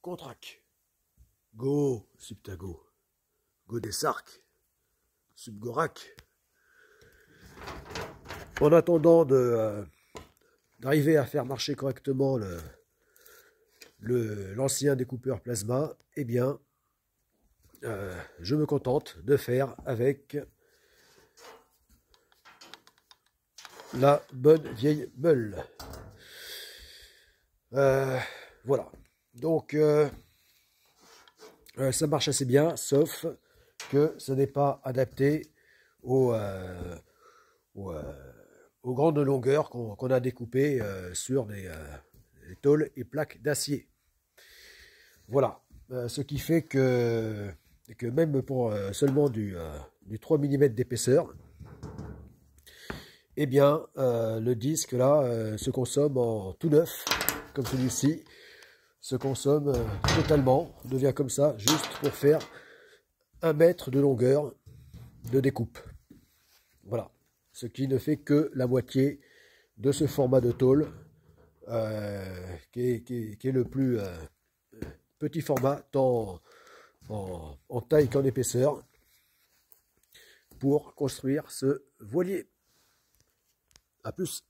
Contrac Go Subtago arcs, Subgorac En attendant de euh, d'arriver à faire marcher correctement le l'ancien découpeur plasma, eh bien, euh, je me contente de faire avec la bonne vieille meule. Euh, voilà. Donc, euh, euh, ça marche assez bien, sauf que ce n'est pas adapté euh, aux, grandes longueurs qu'on a découpées sur des, tôles et plaques d'acier. Voilà. ce qui fait que, même pour seulement du, 3 mm d'épaisseur, eh bien, le disque là se consomme en tout neuf, comme celui-ci se consomme euh, totalement, devient comme ça, juste pour faire un mètre de longueur de découpe. Voilà, ce qui ne fait que la moitié de ce format de tôle, euh, qui, est, le plus euh, petit format, tant en, en taille qu'en épaisseur, pour construire ce voilier. A plus